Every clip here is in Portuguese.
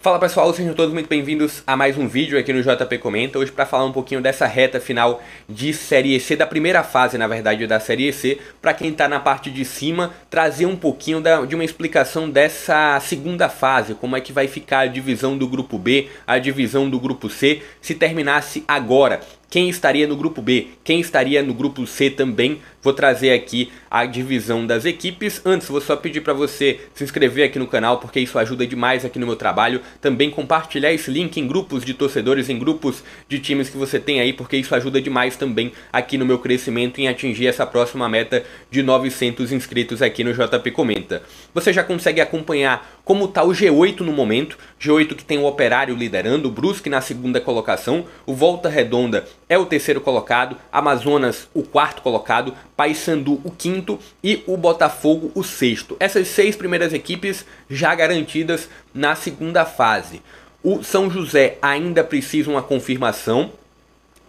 Fala pessoal, sejam todos muito bem-vindos a mais um vídeo aqui no JP Comenta, hoje para falar um pouquinho dessa reta final de Série C, da primeira fase na verdade da Série C, para quem está na parte de cima, trazer um pouquinho da, de uma explicação dessa segunda fase, como é que vai ficar a divisão do grupo B, a divisão do grupo C, se terminasse agora quem estaria no grupo B, quem estaria no grupo C também. Vou trazer aqui a divisão das equipes. Antes, vou só pedir para você se inscrever aqui no canal, porque isso ajuda demais aqui no meu trabalho. Também compartilhar esse link em grupos de torcedores, em grupos de times que você tem aí, porque isso ajuda demais também aqui no meu crescimento em atingir essa próxima meta de 900 inscritos aqui no JP Comenta. Você já consegue acompanhar como está o G8 no momento. G8 que tem o Operário liderando, o Brusque na segunda colocação, o Volta Redonda é o terceiro colocado, Amazonas o quarto colocado, Paysandu o quinto e o Botafogo o sexto. Essas seis primeiras equipes já garantidas na segunda fase. O São José ainda precisa uma confirmação,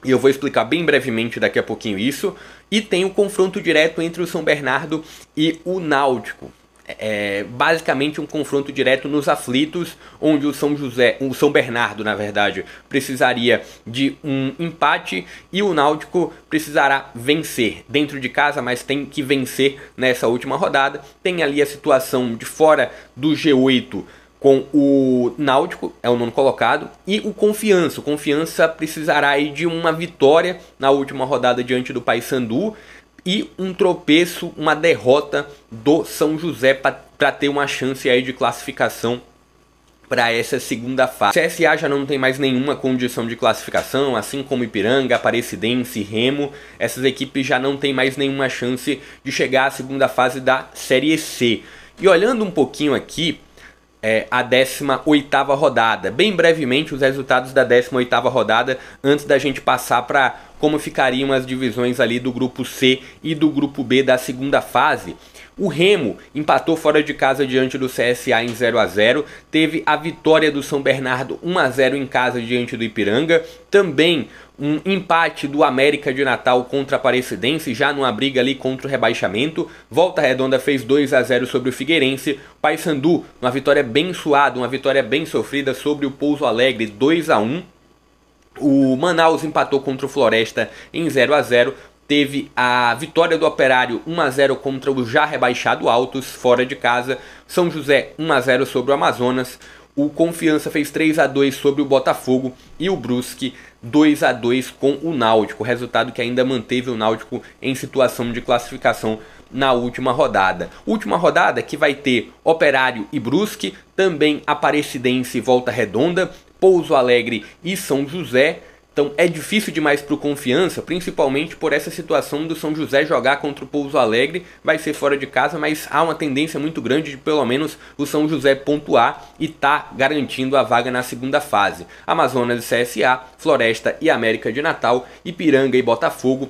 e eu vou explicar bem brevemente daqui a pouquinho isso. E tem o confronto direto entre o São Bernardo e o Náutico é, basicamente um confronto direto nos aflitos, onde o São José, o São Bernardo, na verdade, precisaria de um empate e o Náutico precisará vencer dentro de casa, mas tem que vencer nessa última rodada. Tem ali a situação de fora do G8 com o Náutico, é o nono colocado, e o Confiança. O Confiança precisará de uma vitória na última rodada diante do Paysandu e um tropeço, uma derrota do São José para ter uma chance aí de classificação para essa segunda fase. CSA já não tem mais nenhuma condição de classificação, assim como Ipiranga, Aparecidense, Remo. Essas equipes já não têm mais nenhuma chance de chegar à segunda fase da Série C. E olhando um pouquinho aqui, é, a 18 rodada. Bem brevemente os resultados da 18 rodada antes da gente passar para como ficariam as divisões ali do grupo C e do grupo B da segunda fase. O Remo empatou fora de casa diante do CSA em 0 a 0, teve a vitória do São Bernardo 1 a 0 em casa diante do Ipiranga, também um empate do América de Natal contra a Aparecidense, já numa briga ali contra o rebaixamento. Volta Redonda fez 2 a 0 sobre o Figueirense. Paysandu, uma vitória bem suada, uma vitória bem sofrida sobre o Pouso Alegre, 2 a 1. O Manaus empatou contra o Floresta em 0 a 0 teve a vitória do Operário 1 a 0 contra o já rebaixado Altos fora de casa, São José 1 a 0 sobre o Amazonas, o Confiança fez 3 a 2 sobre o Botafogo e o Brusque 2 a 2 com o Náutico, resultado que ainda manteve o Náutico em situação de classificação na última rodada. Última rodada que vai ter Operário e Brusque, também Aparecidense e Volta Redonda, Pouso Alegre e São José. Então é difícil demais para o Confiança, principalmente por essa situação do São José jogar contra o Pouso Alegre. Vai ser fora de casa, mas há uma tendência muito grande de pelo menos o São José pontuar e tá garantindo a vaga na segunda fase. Amazonas e CSA, Floresta e América de Natal, Ipiranga e Botafogo,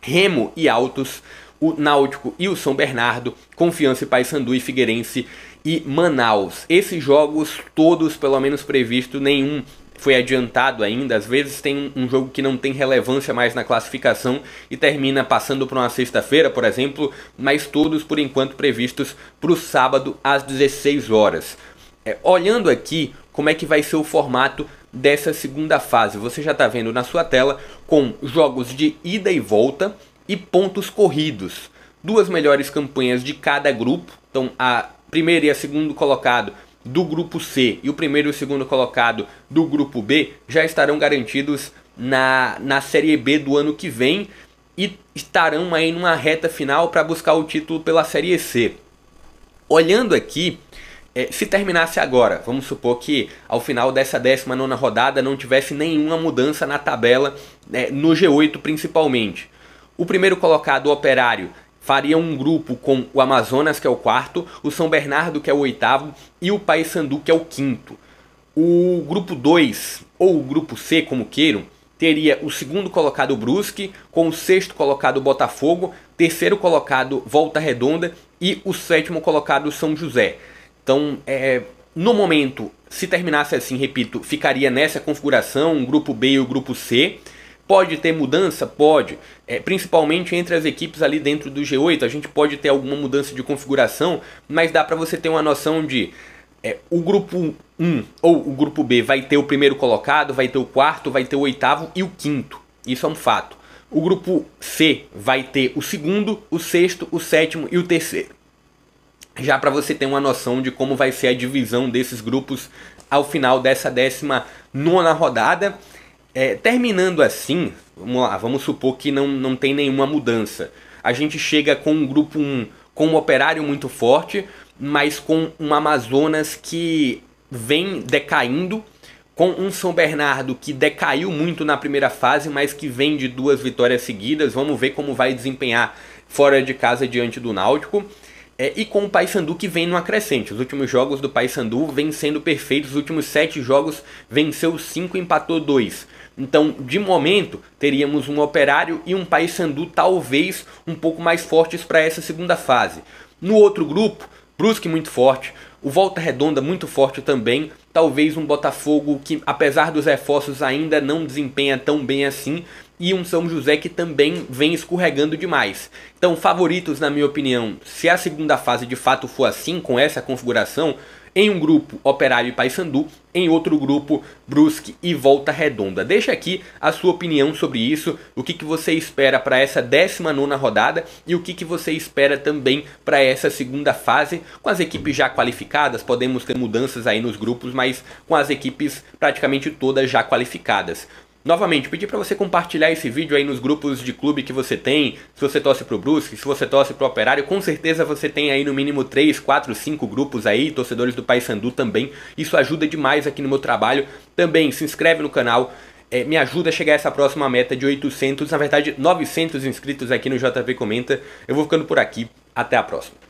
Remo e Altos, o Náutico e o São Bernardo, Confiança e Paysandu e Figueirense e Manaus. Esses jogos todos, pelo menos previsto, nenhum foi adiantado ainda. Às vezes tem um jogo que não tem relevância mais na classificação e termina passando para uma sexta-feira, por exemplo, mas todos por enquanto previstos para o sábado às 16 horas. É, olhando aqui como é que vai ser o formato dessa segunda fase, você já está vendo na sua tela com jogos de ida e volta e pontos corridos. Duas melhores campanhas de cada grupo, então a primeiro e a segundo colocado do grupo C e o primeiro e o segundo colocado do grupo B já estarão garantidos na, na Série B do ano que vem e estarão aí numa reta final para buscar o título pela Série C. Olhando aqui, é, se terminasse agora, vamos supor que ao final dessa 19 rodada não tivesse nenhuma mudança na tabela, né, no G8 principalmente. O primeiro colocado, o Operário, faria um grupo com o Amazonas, que é o quarto, o São Bernardo, que é o oitavo, e o Paysandu, que é o quinto. O grupo 2, ou o grupo C, como queiram, teria o segundo colocado Brusque, com o sexto colocado Botafogo, terceiro colocado Volta Redonda e o sétimo colocado São José. Então, é, no momento, se terminasse assim, repito, ficaria nessa configuração, o grupo B e o grupo C. Pode ter mudança? Pode. É, principalmente entre as equipes ali dentro do G8, a gente pode ter alguma mudança de configuração, mas dá para você ter uma noção de é, o grupo 1 ou o grupo B vai ter o primeiro colocado, vai ter o quarto, vai ter o oitavo e o quinto. Isso é um fato. O grupo C vai ter o segundo, o sexto, o sétimo e o terceiro. Já para você ter uma noção de como vai ser a divisão desses grupos ao final dessa décima nona rodada. É, terminando assim, vamos lá, vamos supor que não, não tem nenhuma mudança. A gente chega com um grupo um, com um operário muito forte, mas com um Amazonas que vem decaindo, com um São Bernardo que decaiu muito na primeira fase, mas que vem de duas vitórias seguidas. Vamos ver como vai desempenhar fora de casa diante do Náutico. É, e com o Paysandu que vem no acrescente Os últimos jogos do Paysandu vêm sendo perfeitos. Os últimos sete jogos venceu cinco, empatou dois. Então, de momento, teríamos um Operário e um Paysandu talvez um pouco mais fortes para essa segunda fase. No outro grupo, Brusque muito forte, o Volta Redonda muito forte também, talvez um Botafogo que, apesar dos reforços, ainda não desempenha tão bem assim, e um São José que também vem escorregando demais. Então, favoritos, na minha opinião, se a segunda fase de fato for assim, com essa configuração, em um grupo, Operário e Paysandu. Em outro grupo, Brusque e Volta Redonda. Deixa aqui a sua opinião sobre isso, o que, que você espera para essa 19 rodada e o que, que você espera também para essa segunda fase. Com as equipes já qualificadas, podemos ter mudanças aí nos grupos, mas com as equipes praticamente todas já qualificadas. Novamente, pedir para você compartilhar esse vídeo aí nos grupos de clube que você tem. Se você torce pro Brusque, se você torce pro Operário, com certeza você tem aí no mínimo 3, 4, 5 grupos aí, torcedores do Paysandu também. Isso ajuda demais aqui no meu trabalho. Também se inscreve no canal. É, me ajuda a chegar a essa próxima meta de 800, na verdade 900 inscritos aqui no JV Comenta. Eu vou ficando por aqui, até a próxima.